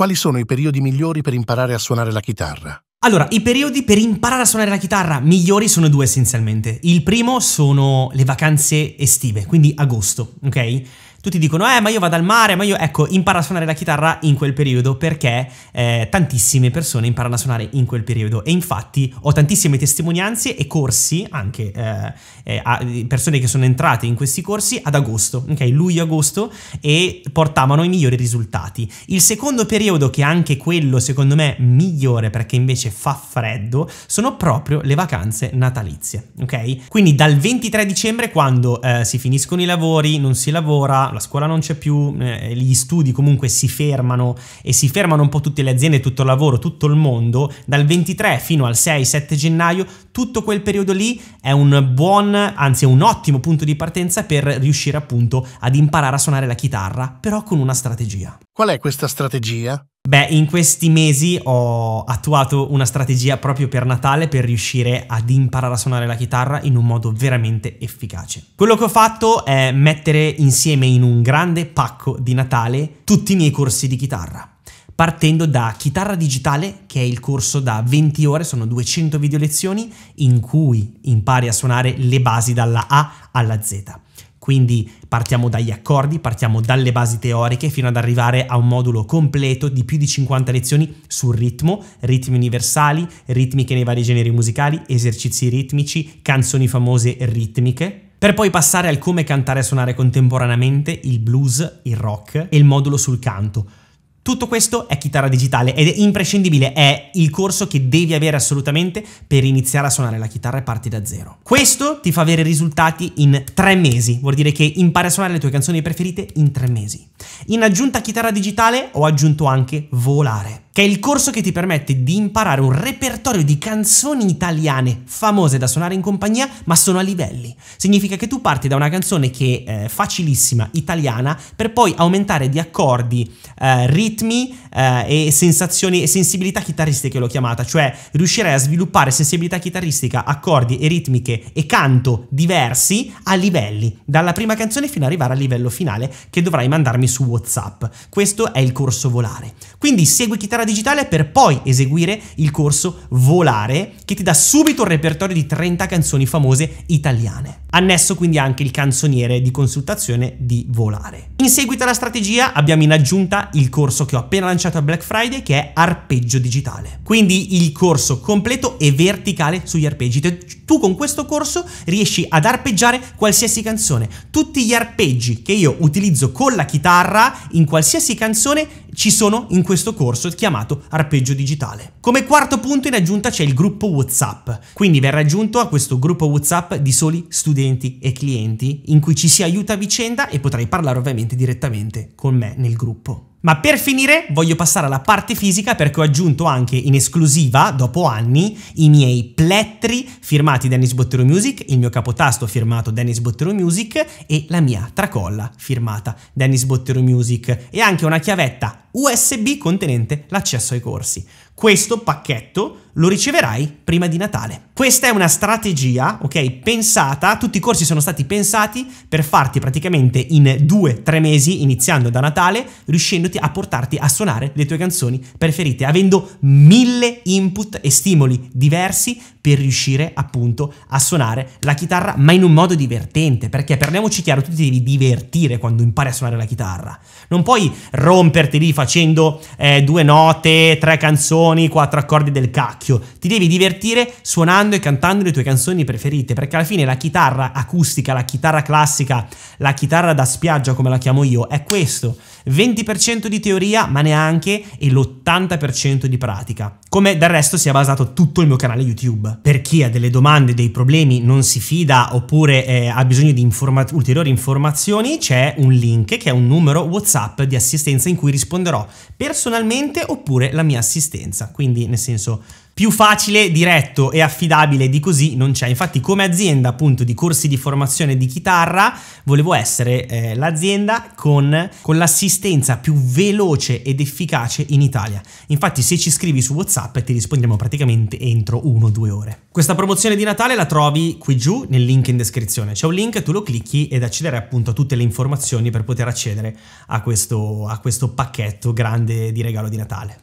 Quali sono i periodi migliori per imparare a suonare la chitarra? Allora, i periodi per imparare a suonare la chitarra migliori sono due essenzialmente. Il primo sono le vacanze estive, quindi agosto, ok? tutti dicono eh ma io vado al mare, ma io ecco impara a suonare la chitarra in quel periodo perché eh, tantissime persone imparano a suonare in quel periodo e infatti ho tantissime testimonianze e corsi anche eh, eh, a persone che sono entrate in questi corsi ad agosto, ok, luglio-agosto e portavano i migliori risultati. Il secondo periodo che è anche quello secondo me migliore perché invece fa freddo sono proprio le vacanze natalizie, ok? Quindi dal 23 dicembre quando eh, si finiscono i lavori, non si lavora, la scuola non c'è più, eh, gli studi comunque si fermano e si fermano un po' tutte le aziende, tutto il lavoro, tutto il mondo, dal 23 fino al 6-7 gennaio tutto quel periodo lì è un buon, anzi è un ottimo punto di partenza per riuscire appunto ad imparare a suonare la chitarra, però con una strategia. Qual è questa strategia? Beh, in questi mesi ho attuato una strategia proprio per Natale per riuscire ad imparare a suonare la chitarra in un modo veramente efficace. Quello che ho fatto è mettere insieme in un grande pacco di Natale tutti i miei corsi di chitarra partendo da chitarra digitale, che è il corso da 20 ore, sono 200 video lezioni in cui impari a suonare le basi dalla A alla Z. Quindi partiamo dagli accordi, partiamo dalle basi teoriche fino ad arrivare a un modulo completo di più di 50 lezioni sul ritmo, ritmi universali, ritmiche nei vari generi musicali, esercizi ritmici, canzoni famose ritmiche, per poi passare al come cantare e suonare contemporaneamente il blues, il rock e il modulo sul canto tutto questo è chitarra digitale ed è imprescindibile, è il corso che devi avere assolutamente per iniziare a suonare la chitarra e parti da zero. Questo ti fa avere risultati in tre mesi, vuol dire che impari a suonare le tue canzoni preferite in tre mesi. In aggiunta a chitarra digitale ho aggiunto anche Volare, che è il corso che ti permette di imparare un repertorio di canzoni italiane famose da suonare in compagnia, ma sono a livelli. Significa che tu parti da una canzone che è eh, facilissima, italiana, per poi aumentare di accordi, eh, ritmi eh, e sensazioni e sensibilità chitarristiche l'ho chiamata, cioè riuscirai a sviluppare sensibilità chitarristica, accordi e ritmiche e canto diversi a livelli, dalla prima canzone fino ad arrivare al livello finale che dovrai mandarmi su WhatsApp. Questo è il corso volare. Quindi segui chitarra digitale per poi eseguire il corso volare che ti dà subito un repertorio di 30 canzoni famose italiane. Annesso quindi anche il canzoniere di consultazione di volare. In seguito alla strategia abbiamo in aggiunta il corso che ho appena lanciato a Black Friday che è arpeggio digitale. Quindi il corso completo e verticale sugli arpeggi tu con questo corso riesci ad arpeggiare qualsiasi canzone. Tutti gli arpeggi che io utilizzo con la chitarra in qualsiasi canzone ci sono in questo corso chiamato arpeggio digitale. Come quarto punto in aggiunta c'è il gruppo WhatsApp, quindi verrà aggiunto a questo gruppo WhatsApp di soli studenti e clienti in cui ci si aiuta a vicenda e potrai parlare ovviamente direttamente con me nel gruppo. Ma per finire voglio passare alla parte fisica perché ho aggiunto anche in esclusiva, dopo anni, i miei plettri firmati Dennis Bottero Music, il mio capotasto firmato Dennis Bottero Music e la mia tracolla firmata Dennis Bottero Music e anche una chiavetta USB contenente l'accesso ai corsi questo pacchetto lo riceverai prima di Natale. Questa è una strategia, ok, pensata, tutti i corsi sono stati pensati per farti praticamente in due, tre mesi, iniziando da Natale, riuscendoti a portarti a suonare le tue canzoni preferite, avendo mille input e stimoli diversi per riuscire appunto a suonare la chitarra, ma in un modo divertente, perché parliamoci chiaro, tu ti devi divertire quando impari a suonare la chitarra. Non puoi romperti lì facendo eh, due note, tre canzoni, suoni, quattro accordi del cacchio. Ti devi divertire suonando e cantando le tue canzoni preferite, perché alla fine la chitarra acustica, la chitarra classica, la chitarra da spiaggia come la chiamo io, è questo. 20% di teoria ma neanche e l'80% di pratica, come del resto si è basato tutto il mio canale YouTube. Per chi ha delle domande, dei problemi, non si fida oppure eh, ha bisogno di informa- ulteriori informazioni, c'è un link che è un numero WhatsApp di assistenza in cui risponderò personalmente oppure la mia assistenza, quindi nel senso più facile, diretto e affidabile di così non c'è. Infatti come azienda appunto di corsi di formazione di chitarra volevo essere eh, l'azienda con, con l'assistenza più veloce ed efficace in Italia. Infatti se ci scrivi su Whatsapp ti rispondiamo praticamente entro 1-2 ore. Questa promozione di Natale la trovi qui giù nel link in descrizione. C'è un link, tu lo clicchi ed accederai appunto a tutte le informazioni per poter accedere a questo, a questo pacchetto grande di regalo di Natale.